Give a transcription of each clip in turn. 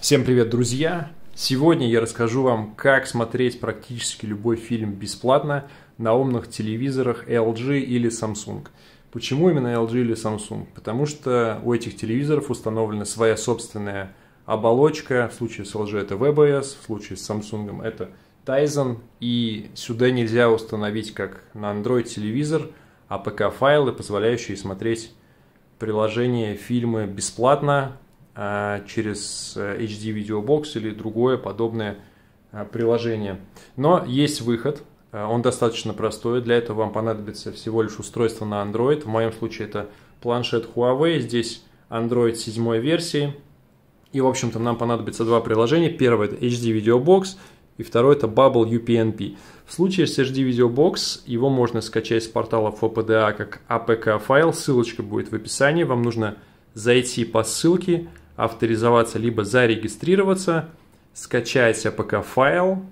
Всем привет, друзья! Сегодня я расскажу вам, как смотреть практически любой фильм бесплатно на умных телевизорах LG или Samsung. Почему именно LG или Samsung? Потому что у этих телевизоров установлена своя собственная оболочка. В случае с LG это VBS, в случае с Samsung это Tizen. И сюда нельзя установить, как на Android телевизор, APK-файлы, а позволяющие смотреть приложения, фильмы бесплатно а, через э, HD видеобокс или другое подобное а, приложение. Но есть выход, а, он достаточно простой, для этого вам понадобится всего лишь устройство на Android, в моем случае это планшет Huawei, здесь Android 7 версии, и в общем-то нам понадобится два приложения, первое это HD видеобокс, и второе это Bubble UPnP. В случае с HD Video Box его можно скачать с портала FPDA как APK файл, ссылочка будет в описании, вам нужно зайти по ссылке, авторизоваться, либо зарегистрироваться, скачать APK файл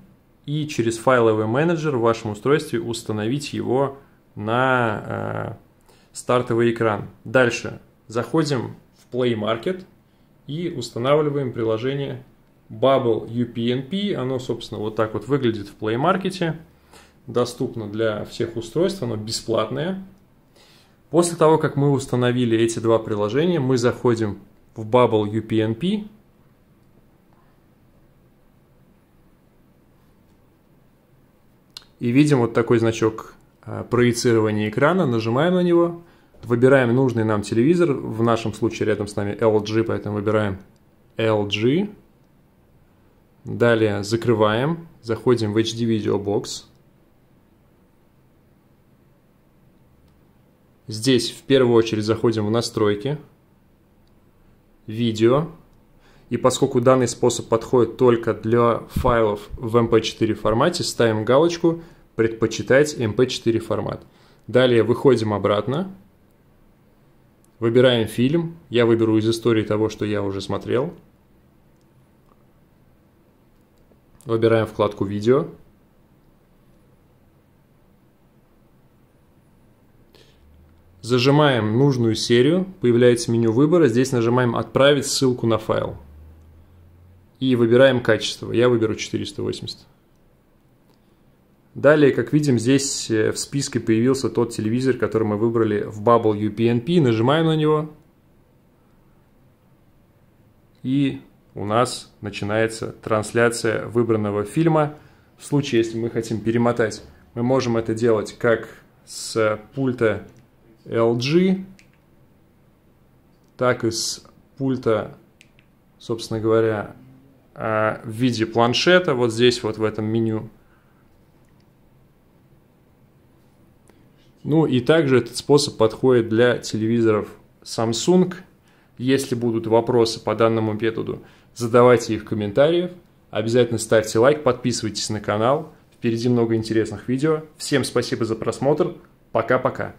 и через файловый менеджер в вашем устройстве установить его на э, стартовый экран. Дальше заходим в Play Market и устанавливаем приложение Bubble UPnP. Оно, собственно, вот так вот выглядит в Play Market. Доступно для всех устройств, оно бесплатное. После того, как мы установили эти два приложения, мы заходим в Bubble UPnP. И видим вот такой значок а, проецирования экрана, нажимаем на него, выбираем нужный нам телевизор, в нашем случае рядом с нами LG, поэтому выбираем LG. Далее закрываем, заходим в HD Video Box. Здесь в первую очередь заходим в настройки видео, и поскольку данный способ подходит только для файлов в MP4 формате, ставим галочку «Предпочитать MP4 формат». Далее выходим обратно, выбираем фильм. Я выберу из истории того, что я уже смотрел. Выбираем вкладку «Видео». Зажимаем нужную серию, появляется меню выбора, здесь нажимаем «Отправить ссылку на файл». И выбираем качество. Я выберу 480. Далее, как видим, здесь э, в списке появился тот телевизор, который мы выбрали в Bubble UPnP. Нажимаем на него. И у нас начинается трансляция выбранного фильма. В случае, если мы хотим перемотать, мы можем это делать как с пульта LG, так и с пульта, собственно говоря, э, в виде планшета, вот здесь вот в этом меню. Ну и также этот способ подходит для телевизоров Samsung. Если будут вопросы по данному методу, задавайте их в комментариях. Обязательно ставьте лайк, подписывайтесь на канал. Впереди много интересных видео. Всем спасибо за просмотр. Пока-пока.